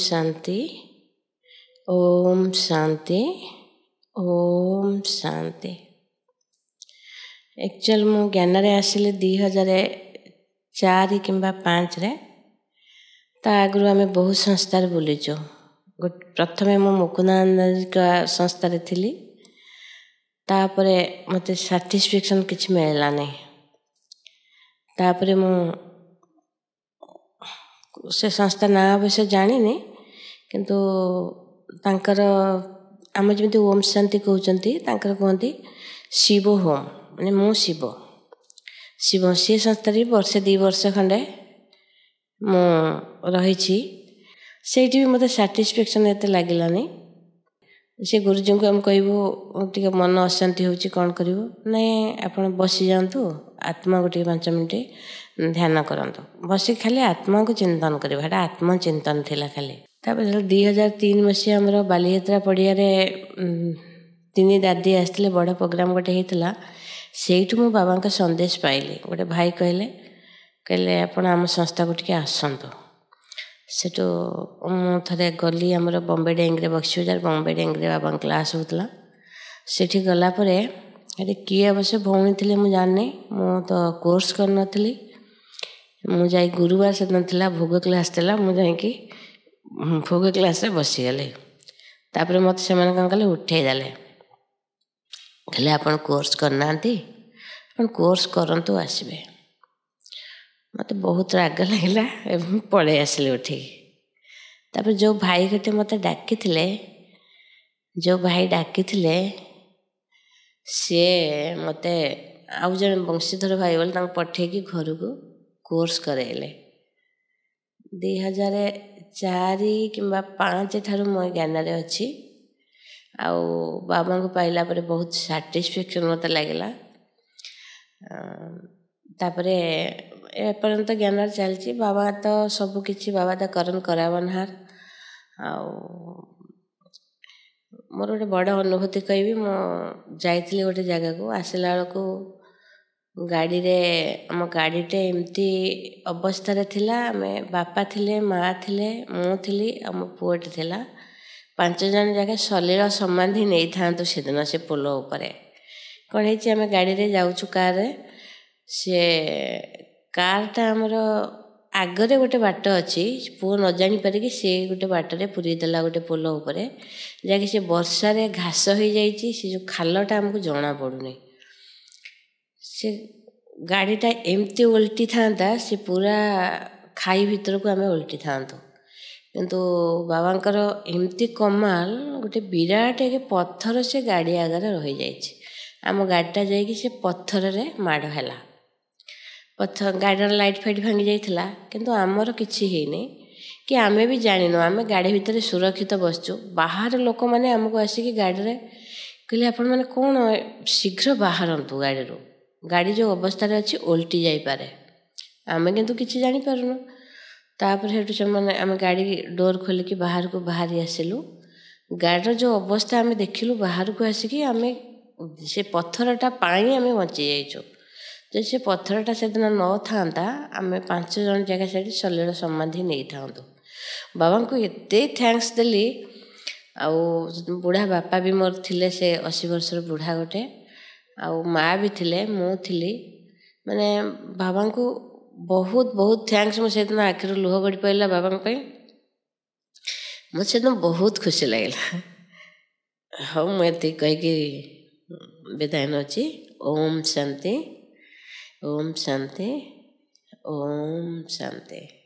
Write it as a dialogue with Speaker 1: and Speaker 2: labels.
Speaker 1: शांति ओम शांति ओम शांति actual मु ज्ञानरे आसिले हजार चार किंबा पाँच रे ता बहुत संस्थार बुलीचु प्रथम मु मुकुंद संस्थारे थिली तापरे मते सैटिस्फेक्शन किछ मिललाने तापरे मु से संस्था ना अवश्य जानी नहीं କିନ୍ତୁ ତାଙ୍କର ଆମେ ଯେମିତି ଓମ୍ ଶାନ୍ତି କହୁଛନ୍ତି ତାଙ୍କର କୁହନ୍ତି ଶିବ ହୋମ୍ ମାନେ ମୁଁ ଶିବ ଶିବ ସିଏ ସଂସ୍ଥାରେ ବର୍ଷେ ଦୁଇ ବର୍ଷ ଖଣ୍ଡେ ମୁଁ ରହିଛି ସେଇଠି ବି ମୋତେ ସାଟିସ୍ଫେକ୍ସନ୍ ଏତେ ଲାଗିଲାନି ସେ ଗୁରୁଜୀଙ୍କୁ ଆମେ କହିବୁ ଟିକେ ମନ ଅଶାନ୍ତି ହେଉଛି କ'ଣ କରିବୁ ନାଇଁ ଆପଣ ବସିଯାଆନ୍ତୁ ଆତ୍ମାକୁ ଟିକେ ପାଞ୍ଚ ମିନିଟ୍ ଧ୍ୟାନ କରନ୍ତୁ ବସିକି ଖାଲି ଆତ୍ମାକୁ ଚିନ୍ତନ କରିବୁ ସେଇଟା ଆତ୍ମଚିନ୍ତନ ଥିଲା ଖାଲି ତା'ପରେ ଦୁଇ ହଜାର ତିନି ମସିହା ଆମର ବାଲିଯାତ୍ରା ପଡ଼ିଆରେ ତିନି ଦାଦି ଆସିଥିଲେ ବଡ଼ ପ୍ରୋଗ୍ରାମ୍ ଗୋଟେ ହେଇଥିଲା ସେଇଠୁ ମୁଁ ବାବାଙ୍କ ସନ୍ଦେଶ ପାଇଲି ଗୋଟେ ଭାଇ କହିଲେ କହିଲେ ଆପଣ ଆମ ସଂସ୍ଥାକୁ ଟିକେ ଆସନ୍ତୁ ସେଠୁ ମୁଁ ଥରେ ଗଲି ଆମର ବମ୍ବେ ଡ୍ୟାଙ୍ଗରେ ବକ୍ସି ବଜାର ବମ୍ବେ ଡ୍ୟାଙ୍ଗରେ ବାବାଙ୍କ କ୍ଲାସ୍ ହେଉଥିଲା ସେଠି ଗଲା ପରେ ଏଠି କିଏ ଅବଶ୍ୟ ଭଉଣୀ ଥିଲେ ମୁଁ ଜାଣିନି ମୁଁ ତ କୋର୍ସ କରିନଥିଲି ମୁଁ ଯାଇ ଗୁରୁବାର ସେଦିନ ଥିଲା ଭୋଗ କ୍ଲାସ୍ ଥିଲା ମୁଁ ଯାଇକି ଭୋଗ କ୍ଲାସ୍ରେ ବସିଗଲେ ତାପରେ ମୋତେ ସେମାନେ କ'ଣ କଲେ ଉଠେଇଦେଲେ କହିଲେ ଆପଣ କୋର୍ସ କରିନାହାନ୍ତି ଆପଣ କୋର୍ସ କରନ୍ତୁ ଆସିବେ ମୋତେ ବହୁତ ରାଗ ଲାଗିଲା ଏବଂ ପଳେଇ ଆସିଲି ଉଠିକି ତାପରେ ଯେଉଁ ଭାଇ ଗୋଟେ ମୋତେ ଡାକିଥିଲେ ଯେଉଁ ଭାଇ ଡାକିଥିଲେ ସିଏ ମୋତେ ଆଉ ଜଣେ ବଂଶୀଧର ଭାଇ ବୋଲି ତାଙ୍କୁ ପଠେଇକି ଘରକୁ କୋର୍ସ କରାଇଲେ ଦୁଇ ହଜାର ଚାରି କିମ୍ବା ପାଞ୍ଚ ଠାରୁ ମୁଁ ଏ ଜ୍ଞାନରେ ଅଛି ଆଉ ବାବାଙ୍କୁ ପାଇଲା ପରେ ବହୁତ ସାଟିସ୍ଫେକ୍ସନ୍ ମୋତେ ଲାଗିଲା ତାପରେ ଏପର୍ଯ୍ୟନ୍ତ ଜ୍ଞାନରେ ଚାଲିଛି ବାବା ତ ସବୁ କିଛି ବାବା ତ କରନ୍ କରାବନହାର ଆଉ ମୋର ଗୋଟେ ବଡ଼ ଅନୁଭୂତି କହିବି ମୁଁ ଯାଇଥିଲି ଗୋଟେ ଜାଗାକୁ ଆସିଲା ବେଳକୁ ଗାଡ଼ିରେ ଆମ ଗାଡ଼ିଟେ ଏମିତି ଅବସ୍ଥାରେ ଥିଲା ଆମେ ବାପା ଥିଲେ ମା ଥିଲେ ମୁଁ ଥିଲି ଆମ ପୁଅଟେ ଥିଲା ପାଞ୍ଚ ଜଣ ଯାକ ଶଲିର ସମାଧି ନେଇଥାନ୍ତୁ ସେଦିନ ସେ ପୋଲ ଉପରେ କ'ଣ ହେଇଛି ଆମେ ଗାଡ଼ିରେ ଯାଉଛୁ କାର୍ରେ ସେ କାର୍ଟା ଆମର ଆଗରେ ଗୋଟେ ବାଟ ଅଛି ପୁଅ ନ ଜାଣିପାରିକି ସେ ଗୋଟେ ବାଟରେ ପୁରେଇ ଦେଲା ଗୋଟେ ପୋଲ ଉପରେ ଯାହାକି ସେ ବର୍ଷାରେ ଘାସ ହୋଇଯାଇଛି ସେ ଯେଉଁ ଖାଲଟା ଆମକୁ ଜଣାପଡ଼ୁନି ସେ ଗାଡ଼ିଟା ଏମିତି ଓଲଟିଥାନ୍ତା ସେ ପୁରା ଖାଇ ଭିତରକୁ ଆମେ ଓଲଟିଥାନ୍ତୁ କିନ୍ତୁ ବାବାଙ୍କର ଏମିତି କମାଲ ଗୋଟେ ବିରାଟ ଏକ ପଥର ସେ ଗାଡ଼ି ଆଗରେ ରହିଯାଇଛି ଆମ ଗାଡ଼ିଟା ଯାଇକି ସେ ପଥରରେ ମାଡ଼ ହେଲା ପଥର ଗାଡ଼ିର ଲାଇଟ୍ ଫାଇଟ୍ ଭାଙ୍ଗି ଯାଇଥିଲା କିନ୍ତୁ ଆମର କିଛି ହେଇନି କି ଆମେ ବି ଜାଣିନୁ ଆମେ ଗାଡ଼ି ଭିତରେ ସୁରକ୍ଷିତ ବସିଛୁ ବାହାର ଲୋକମାନେ ଆମକୁ ଆସିକି ଗାଡ଼ିରେ କହିଲେ ଆପଣମାନେ କ'ଣ ଶୀଘ୍ର ବାହାରନ୍ତୁ ଗାଡ଼ିରୁ ଗାଡ଼ି ଯେଉଁ ଅବସ୍ଥାରେ ଅଛି ଓଲଟି ଯାଇପାରେ ଆମେ କିନ୍ତୁ କିଛି ଜାଣିପାରୁନୁ ତାପରେ ସେଠୁ ସେମାନେ ଆମେ ଗାଡ଼ି ଡୋର୍ ଖୋଲିକି ବାହାରକୁ ବାହାରି ଆସିଲୁ ଗାଡ଼ିର ଯେଉଁ ଅବସ୍ଥା ଆମେ ଦେଖିଲୁ ବାହାରକୁ ଆସିକି ଆମେ ସେ ପଥରଟା ପାଇଁ ଆମେ ବଞ୍ଚି ଯାଇଛୁ ଯଦି ସେ ପଥରଟା ସେଦିନ ନଥାନ୍ତା ଆମେ ପାଞ୍ଚ ଜଣ ଜାଗା ସେଇଠି ଶଲ୍ୟର ସମାଧି ନେଇଥାନ୍ତୁ ବାବାଙ୍କୁ ଏତେ ଥ୍ୟାଙ୍କସ୍ ଦେଲି ଆଉ ବୁଢ଼ା ବାପା ବି ମୋର ଥିଲେ ସେ ଅଶୀ ବର୍ଷର ବୁଢ଼ା ଗୋଟେ आउ माँ भी थे मुझे मैंने बाबा को बहुत बहुत थैंक्स मुझे आखिर लुह गढ़ पड़ा बाबा मुझे बहुत खुशी लगे हाँ मुझे कहीकि विदाय ओम शांति ओम शांति ओम शांति